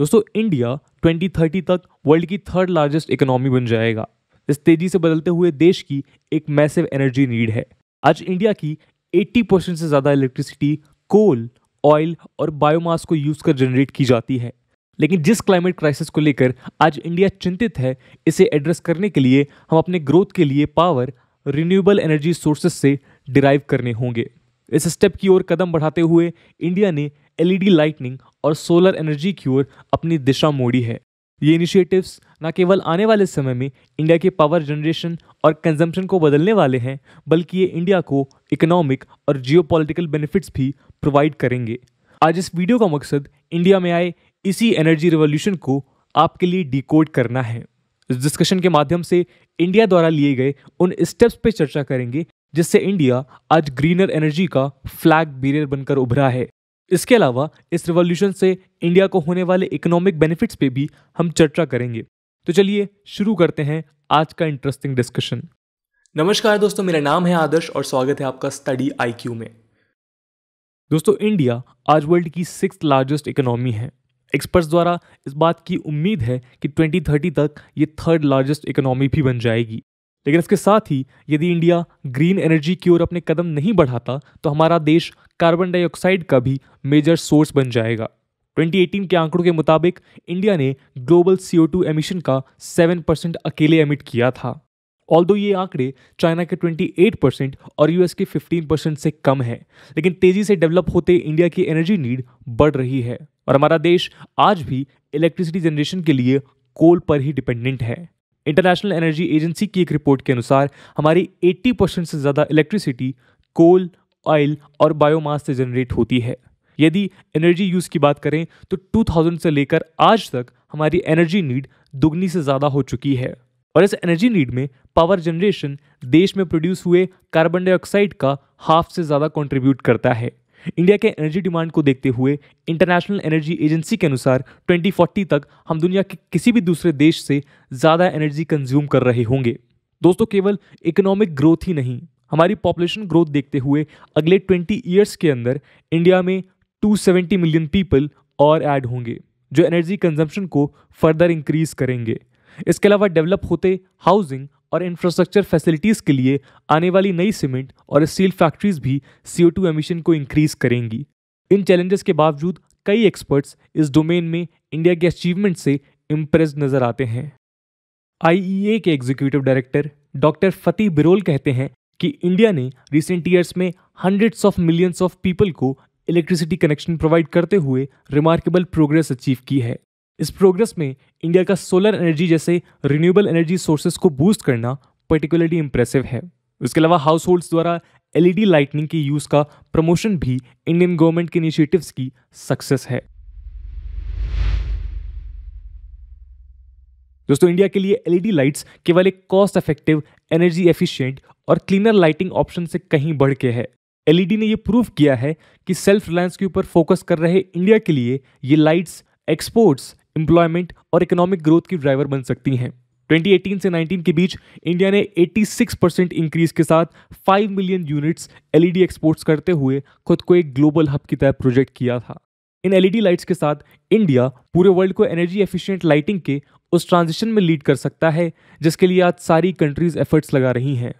दोस्तों इंडिया 2030 तक वर्ल्ड की थर्ड लार्जेस्ट इकोनॉमी बन जाएगा इस तेजी से बदलते हुए देश की एक मैसिव एनर्जी नीड है आज इंडिया की 80 परसेंट से ज़्यादा इलेक्ट्रिसिटी कोल ऑयल और बायोमास को यूज़ कर जनरेट की जाती है लेकिन जिस क्लाइमेट क्राइसिस को लेकर आज इंडिया चिंतित है इसे एड्रेस करने के लिए हम अपने ग्रोथ के लिए पावर रिन्यूएबल एनर्जी सोर्सेस से डिराइव करने होंगे इस स्टेप की ओर कदम बढ़ाते हुए इंडिया ने एलईडी लाइटनिंग और सोलर एनर्जी की ओर अपनी दिशा मोड़ी है ये इनिशिएटिव्स न केवल आने वाले समय में इंडिया के पावर जनरेशन और कंजम्पशन को बदलने वाले हैं बल्कि ये इंडिया को इकोनॉमिक और जियो बेनिफिट्स भी प्रोवाइड करेंगे आज इस वीडियो का मकसद इंडिया में आए इसी एनर्जी रिवोल्यूशन को आपके लिए डिकोड करना है इस डिस्कशन के माध्यम से इंडिया द्वारा लिए गए उन स्टेप्स पर चर्चा करेंगे जिससे इंडिया आज ग्रीनर एनर्जी का फ्लैग बीरियर बनकर उभरा है इसके अलावा इस रिवॉल्यूशन से इंडिया को होने वाले इकोनॉमिक बेनिफिट्स पे भी हम चर्चा करेंगे तो चलिए शुरू करते हैं आज का इंटरेस्टिंग डिस्कशन नमस्कार दोस्तों मेरा नाम है आदर्श और स्वागत है आपका स्टडी आई में दोस्तों इंडिया आज वर्ल्ड की सिक्स लार्जेस्ट इकोनॉमी है एक्सपर्ट्स द्वारा इस बात की उम्मीद है कि 2030 तक ये थर्ड लार्जेस्ट इकोनॉमी भी बन जाएगी लेकिन इसके साथ ही यदि इंडिया ग्रीन एनर्जी की ओर अपने कदम नहीं बढ़ाता तो हमारा देश कार्बन डाइऑक्साइड का भी मेजर सोर्स बन जाएगा 2018 के आंकड़ों के मुताबिक इंडिया ने ग्लोबल सी टू एमिशन का 7 परसेंट अकेले एमिट किया था ऑल ये आंकड़े चाइना के 28 परसेंट और यूएस के 15 परसेंट से कम है लेकिन तेजी से डेवलप होते इंडिया की एनर्जी नीड बढ़ रही है और हमारा देश आज भी इलेक्ट्रिसिटी जनरेशन के लिए कोल पर ही डिपेंडेंट है इंटरनेशनल एनर्जी एजेंसी की एक रिपोर्ट के अनुसार हमारी 80 परसेंट से ज़्यादा इलेक्ट्रिसिटी कोल ऑयल और बायोमास से जनरेट होती है यदि एनर्जी यूज़ की बात करें तो 2000 से लेकर आज तक हमारी एनर्जी नीड दुगनी से ज़्यादा हो चुकी है और इस एनर्जी नीड में पावर जनरेशन देश में प्रोड्यूस हुए कार्बन डाइऑक्साइड का हाफ से ज़्यादा कंट्रीब्यूट करता है इंडिया के एनर्जी डिमांड को देखते हुए इंटरनेशनल एनर्जी एजेंसी के अनुसार 2040 तक हम दुनिया के किसी भी दूसरे देश से ज़्यादा एनर्जी कंज्यूम कर रहे होंगे दोस्तों केवल इकोनॉमिक ग्रोथ ही नहीं हमारी पॉपुलेशन ग्रोथ देखते हुए अगले 20 ईयर्स के अंदर इंडिया में 270 मिलियन पीपल और ऐड होंगे जो एनर्जी कंजम्पशन को फर्दर इंक्रीज करेंगे इसके अलावा डेवलप होते हाउसिंग और इंफ्रास्ट्रक्चर फैसिलिटीज़ के लिए आने वाली नई सीमेंट और स्टील फैक्ट्रीज भी सी एमिशन को इंक्रीज करेंगी इन चैलेंजेस के बावजूद कई एक्सपर्ट्स इस डोमेन में इंडिया के अचीवमेंट से इम्प्रेस नज़र आते हैं ए e के executive director doctor Fatih Birol कहते हैं कि इंडिया ने रिसेंट ईयर्स में hundreds of millions of people को इलेक्ट्रिसिटी कनेक्शन प्रोवाइड करते हुए रिमार्केबल प्रोग्रेस अचीव की है इस प्रोग्रेस में इंडिया का सोलर एनर्जी जैसे रिन्यूएबल एनर्जी सोर्सेज को बूस्ट करना पर्टिकुलरली इम्प्रेसिव है उसके अलावा हाउस होल्ड्स द्वारा एलईडी लाइटनिंग के यूज़ का प्रमोशन भी इंडियन गवर्नमेंट के इनिशिएटिव की सक्सेस है दोस्तों इंडिया के लिए एलईडी लाइट्स केवल एक कॉस्ट इफेक्टिव एनर्जी एफिशिएंट और क्लीनर लाइटिंग ऑप्शन से कहीं बढ़ के है एलईडी ने यह प्रूव किया है कि सेल्फ रिलायंस के ऊपर फोकस कर रहे इंडिया के लिए ये लाइट्स एक्सपोर्ट्स एम्प्लॉयमेंट और इकोनॉमिक ग्रोथ की ड्राइवर बन सकती हैं 2018 से 19 के बीच इंडिया ने 86 परसेंट इंक्रीज के साथ 5 मिलियन यूनिट्स एलईडी एक्सपोर्ट्स करते हुए खुद को एक ग्लोबल हब की तरह प्रोजेक्ट किया था इन एलईडी लाइट्स e के साथ इंडिया पूरे वर्ल्ड को एनर्जी एफिशिएंट लाइटिंग के उस ट्रांजिशन में लीड कर सकता है जिसके लिए आज सारी कंट्रीज एफर्ट्स लगा रही हैं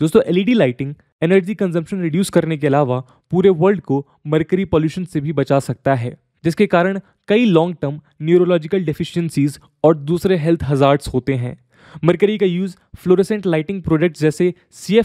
दोस्तों LED lighting energy consumption reduce करने के अलावा पूरे वर्ल्ड को मरकरी पॉल्यूशन से भी बचा सकता है जिसके कारण कई लॉन्ग टर्म न्यूरोलॉजिकल डिफिशियंसीज और दूसरे हेल्थ हजार्ड्स होते हैं मरकरी का यूज़ फ्लोरेसेंट लाइटिंग प्रोडक्ट्स जैसे सी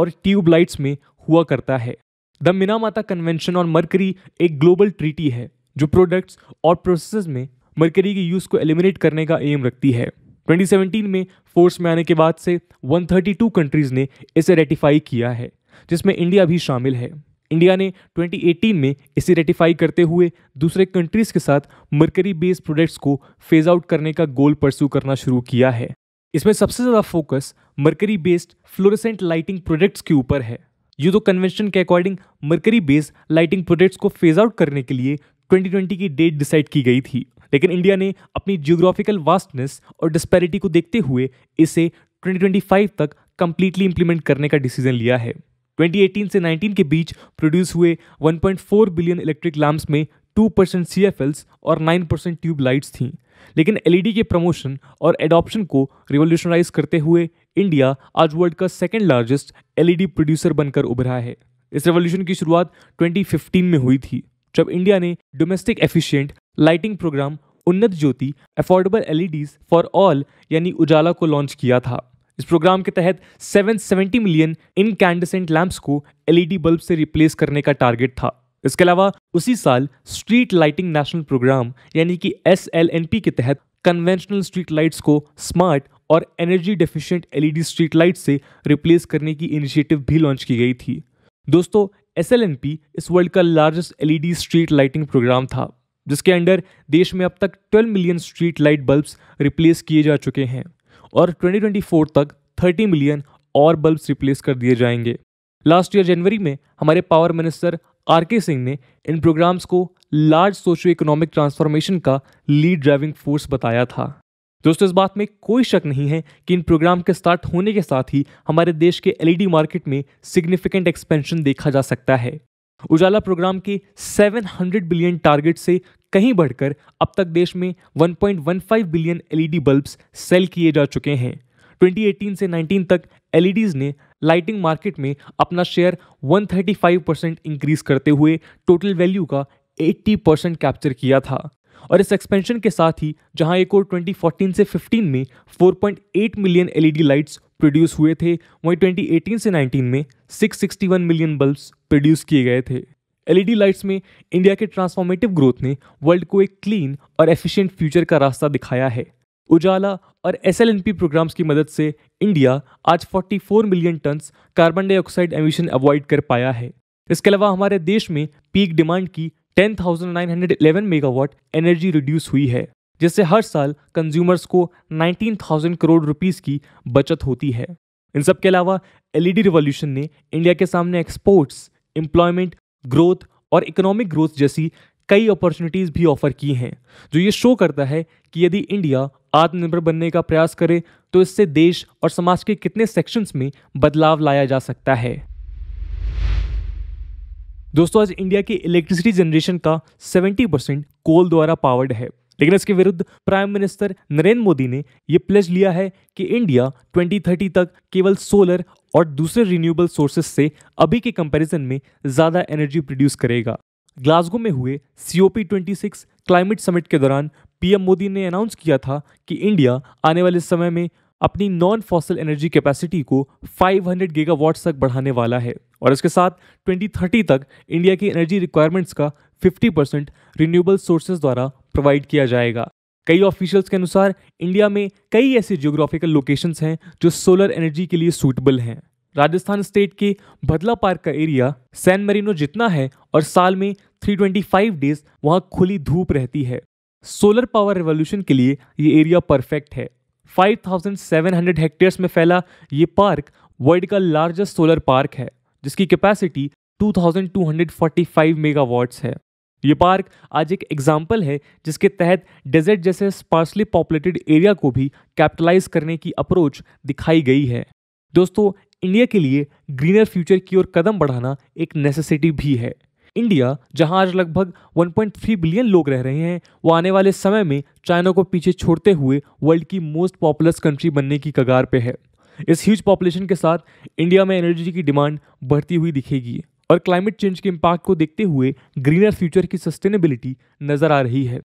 और ट्यूबलाइट्स में हुआ करता है the Minamata convention on mercury एक ग्लोबल ट्रीटी है जो प्रोडक्ट्स और प्रोसेस में मरकरी के यूज़ को एलिमिनेट करने का एम रखती है 2017 में फोर्स में आने के बाद से 132 कंट्रीज़ ने इसे रेटिफाई किया है जिसमें इंडिया भी शामिल है इंडिया ने 2018 में इसे रेटिफाई करते हुए दूसरे कंट्रीज़ के साथ मरकरी बेस्ड प्रोडक्ट्स को फेज आउट करने का गोल परस्यू करना शुरू किया है इसमें सबसे ज़्यादा focus mercury based fluorescent lighting products के ऊपर है ये तो कन्वेंशन के according mercury based lighting products को फेज आउट करने के लिए 2020 की डेट डिसाइड की गई थी लेकिन इंडिया ने अपनी जियोग्राफिकल वास्टनेस और डिस्पैरिटी को देखते हुए इसे 2025 तक कंप्लीटली इंप्लीमेंट करने का डिसीजन लिया है 2018 से 19 के बीच प्रोड्यूस हुए 1.4 बिलियन इलेक्ट्रिक लैम्प्स में 2 परसेंट सी और 9 परसेंट ट्यूब लाइट्स थीं लेकिन एलईडी e के प्रमोशन और एडॉप्शन को रिवोल्यूशनराइज करते हुए इंडिया आज वर्ल्ड का सेकेंड लार्जेस्ट एलईडी प्रोड्यूसर बनकर उभरा है इस रेवोल्यूशन की शुरुआत 2015 में हुई थी जब इंडिया ने domestic efficient lighting programme Unnat Jyoti affordable LEDs for all यानी उजाला को लॉन्च किया था इस प्रोग्राम के तहत 770 मिलियन इनकैंडसेंट लैंप्स को एलईडी बल्ब e से रिप्लेस करने का टारगेट था इसके अलावा उसी साल स्ट्रीट लाइटिंग नेशनल प्रोग्राम यानी कि एस के तहत कन्वेंशनल स्ट्रीट लाइट्स को स्मार्ट और energy deficient LED street light से रिप्लेस करने की इनिशिएटिव भी लॉन्च की गई थी दोस्तों एस इस वर्ल्ड का largest LED street lighting programme था जिसके अंडर देश में अब तक 12 million street light bulbs replace किए जा चुके हैं और 2024 तक 30 मिलियन और बल्ब्स रिप्लेस कर दिए जाएंगे लास्ट ईयर जनवरी में हमारे power minister are K Singh ने इन प्रोग्राम्स को लार्ज सोशो इकोनॉमिक ट्रांसफॉर्मेशन का लीड ड्राइविंग फोर्स बताया था दोस्तों इस बात में कोई शक नहीं है कि इन प्रोग्राम के स्टार्ट होने के साथ ही हमारे देश के एलईडी मार्केट e में सिग्निफिकेंट एक्सपेंशन देखा जा सकता है उजाला प्रोग्राम के 700 बिलियन टारगेट से कहीं बढ़कर अब तक देश में 1.15 बिलियन एलईडी बल्ब्स सेल किए जा चुके हैं 2018 से 19 तक एलईडीज e ने लाइटिंग मार्केट में अपना शेयर 135 परसेंट इंक्रीज करते हुए टोटल वैल्यू का 80 परसेंट कैप्चर किया था और इस एक्सपेंशन के साथ ही जहां एक और 2014 से 15 में 4.8 मिलियन एलईडी लाइट्स प्रोड्यूस हुए थे वहीं 2018 से 19 में 661 मिलियन बल्ब्स प्रोड्यूस किए गए थे एलईडी लाइट्स e में इंडिया के ट्रांसफॉर्मेटिव ग्रोथ ने वर्ल्ड को एक क्लीन और एफिशिएंट फ्यूचर का रास्ता दिखाया है उजाला और एस प्रोग्राम्स की मदद से इंडिया आज 44 million ton carbon dioxide emission avoid कर पाया है इसके अलावा हमारे देश में पीक डिमांड की 10,911 मेगावाट एनर्जी रिड्यूस हुई है जिससे हर साल कंज्यूमर्स को 19,000 करोड़ रुपीस की बचत होती है इन सब के अलावा एलईडी रिवॉल्यूशन e ने इंडिया के सामने एक्सपोर्ट्स एम्प्लॉयमेंट ग्रोथ और इकोनॉमिक ग्रोथ जैसी कई अपॉर्चुनिटीज़ भी ऑफर की हैं जो ये शो करता है कि यदि इंडिया आत्मनिर्भर बनने का प्रयास करे तो इससे देश और समाज के कितने सेक्शंस में बदलाव लाया जा सकता है दोस्तों आज इंडिया की इलेक्ट्रिसिटी जनरेशन का 70 परसेंट कोल द्वारा पावर्ड है लेकिन इसके विरुद्ध प्राइम मिनिस्टर नरेंद्र मोदी ने यह प्लेज लिया है कि इंडिया 2030 तक केवल सोलर और दूसरे रिन्यूएबल सोर्सेस से अभी के कंपैरिजन में ज़्यादा एनर्जी प्रोड्यूस करेगा ग्लासगो में हुए सी ट्वेंटी क्लाइमेट समिट के दौरान पीएम मोदी ने अनाउंस किया था कि इंडिया आने वाले समय में अपनी नॉन फॉसिल एनर्जी कैपेसिटी को 500 गीगावाट तक बढ़ाने वाला है और इसके साथ 2030 तक इंडिया की एनर्जी रिक्वायरमेंट्स का 50 परसेंट रिन्यूएबल सोर्सेज द्वारा प्रोवाइड किया जाएगा कई ऑफिशियल्स के अनुसार इंडिया में कई ऐसे जियोग्राफिकल लोकेशंस हैं जो सोलर एनर्जी के लिए सूटेबल हैं राजस्थान स्टेट के भदला पार्क का एरिया सैन मरीनो जितना है और साल में 325 डेज वहाँ खुली धूप रहती है सोलर पावर रेवोल्यूशन के लिए ये एरिया परफेक्ट है 5,700 हेक्टेयर्स में फैला ये पार्क वर्ल्ड का लार्जेस्ट सोलर पार्क है जिसकी कैपेसिटी 2,245 मेगावाट्स है ये पार्क आज एक एग्जाम्पल है जिसके तहत डेजर्ट जैसे स्पार्सली पॉपुलेटेड एरिया को भी कैपिटलाइज करने की अप्रोच दिखाई गई है दोस्तों इंडिया के लिए ग्रीनर फ्यूचर की ओर कदम बढ़ाना एक नेसेसिटी भी है इंडिया जहां आज लगभग 1.3 बिलियन लोग रह रहे हैं वो आने वाले समय में चाइना को पीछे छोड़ते हुए वर्ल्ड की मोस्ट पॉपुलस कंट्री बनने की कगार पे है इस ह्यूज पॉपुलेशन के साथ इंडिया में एनर्जी की डिमांड बढ़ती हुई दिखेगी और क्लाइमेट चेंज के इम्पैक्ट को देखते हुए ग्रीनर फ्यूचर की सस्टेनेबिलिटी नज़र आ रही है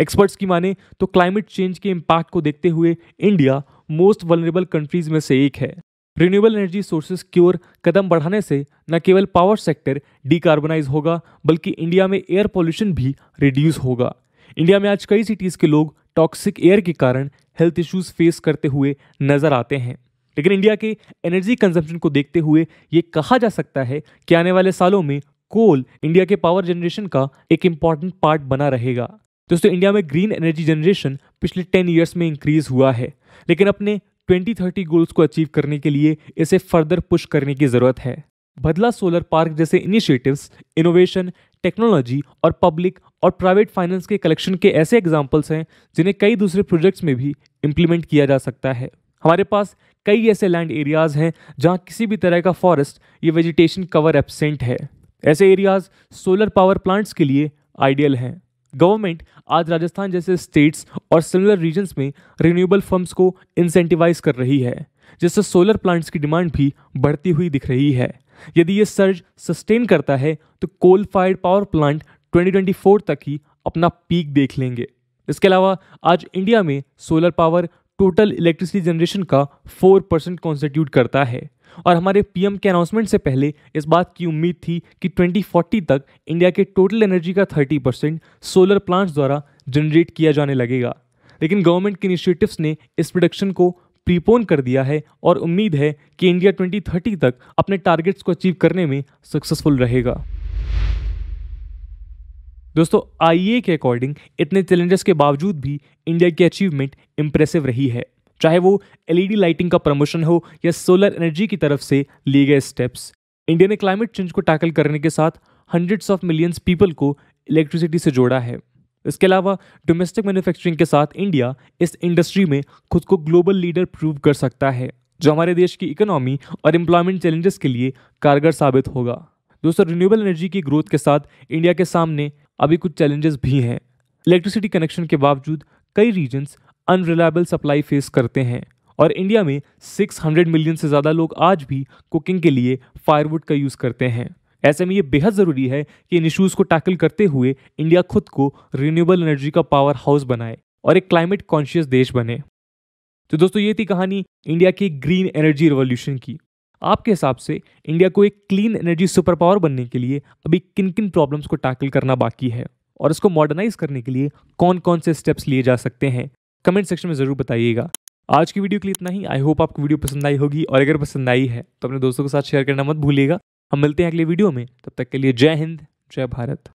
एक्सपर्ट्स की माने तो क्लाइमेट चेंज के इम्पैक्ट को देखते हुए इंडिया मोस्ट वनरेबल कंट्रीज में से एक है रिन्यूएबल एनर्जी सोर्सेज की ओर कदम बढ़ाने से न केवल पावर सेक्टर डीकार्बोनाइज होगा बल्कि इंडिया में एयर पॉल्यूशन भी रिड्यूस होगा इंडिया में आज कई सिटीज़ के लोग टॉक्सिक एयर के कारण हेल्थ इश्यूज फेस करते हुए नज़र आते हैं लेकिन इंडिया के एनर्जी कंजम्पशन को देखते हुए ये कहा जा सकता है कि आने वाले सालों में कोल इंडिया के पावर जनरेशन का एक इम्पॉर्टेंट पार्ट बना रहेगा दोस्तों इंडिया में ग्रीन एनर्जी जनरेशन पिछले टेन ईयर्स में इंक्रीज हुआ है लेकिन अपने ट्वेंटी थर्टी गोल्स को अचीव करने के लिए इसे फर्दर पुश करने की जरूरत है भदला सोलर पार्क जैसे इनिशिएटिव्स इनोवेशन टेक्नोलॉजी और पब्लिक और प्राइवेट फाइनेंस के कलेक्शन के ऐसे एग्जाम्पल्स हैं जिन्हें कई दूसरे प्रोजेक्ट्स में भी इम्प्लीमेंट किया जा सकता है हमारे पास कई ऐसे लैंड एरियाज़ हैं जहाँ किसी भी तरह का फॉरेस्ट या वेजिटेशन कवर एबसेंट है ऐसे एरियाज़ सोलर पावर प्लांट्स के लिए आइडियल हैं गवर्नमेंट आज राजस्थान जैसे स्टेट्स और सिमिलर रीजन्स में रिन्यूएबल फर्म्स को इंसेंटिवाइज कर रही है जिससे सोलर प्लांट्स की डिमांड भी बढ़ती हुई दिख रही है यदि ये सर्ज सस्टेन करता है तो कोल फायर्ड पावर प्लांट 2024 तक ही अपना पीक देख लेंगे इसके अलावा आज इंडिया में solar power total electricity generation का 4 परसेंट कॉन्स्टिट्यूट करता है और हमारे पीएम के अनाउंसमेंट से पहले इस बात की उम्मीद थी कि 2040 तक इंडिया के टोटल एनर्जी का 30 परसेंट सोलर प्लांट्स द्वारा जनरेट किया जाने लगेगा लेकिन गवर्नमेंट के इनिशिएटिव्स ने इस प्रोडक्शन को प्रीपोन कर दिया है और उम्मीद है कि इंडिया 2030 तक अपने टारगेट्स को अचीव करने में सक्सेसफुल रहेगा दोस्तों आईए के अकॉर्डिंग इतने चैलेंजेस के बावजूद भी इंडिया की अचीवमेंट इम्प्रेसिव रही है चाहे वो एलईडी लाइटिंग e का प्रमोशन हो या सोलर एनर्जी की तरफ से लिए गए स्टेप्स इंडिया ने क्लाइमेट चेंज को टैकल करने के साथ हंड्रेड्स ऑफ मिलियंस पीपल को इलेक्ट्रिसिटी से जोड़ा है इसके अलावा डोमेस्टिक मैन्युफैक्चरिंग के साथ इंडिया इस इंडस्ट्री में खुद को ग्लोबल लीडर प्रूव कर सकता है जो हमारे देश की इकोनॉमी और एम्प्लॉयमेंट चैलेंजेस के लिए कारगर साबित होगा दोस्तों रिन्यूएबल एनर्जी की ग्रोथ के साथ इंडिया के सामने अभी कुछ चैलेंजेस भी हैं इलेक्ट्रिसिटी कनेक्शन के बावजूद कई रीजन्स अनरिलायबल सप्लाई फेस करते हैं और इंडिया में 600 मिलियन से ज़्यादा लोग आज भी कुकिंग के लिए फायरवुड का यूज़ करते हैं ऐसे में ये बेहद ज़रूरी है कि इन इशूज़ को टैकल करते हुए इंडिया खुद को रिन्यूएबल एनर्जी का पावर हाउस बनाए और एक क्लाइमेट कॉन्शियस देश बने तो दोस्तों ये थी कहानी इंडिया की ग्रीन एनर्जी रिवोल्यूशन की आपके हिसाब से इंडिया को एक क्लीन एनर्जी सुपर पावर बनने के लिए अभी किन किन प्रॉब्लम्स को टैकल करना बाकी है और इसको मॉडर्नाइज करने के लिए कौन कौन से स्टेप्स लिए जा सकते हैं कमेंट सेक्शन में ज़रूर बताइएगा आज की वीडियो के लिए इतना ही आई होप आपको वीडियो पसंद आई होगी और अगर पसंद आई है तो अपने दोस्तों के साथ शेयर करना मत भूलिएगा हम मिलते हैं अगले वीडियो में तब तक के लिए जय हिंद जय भारत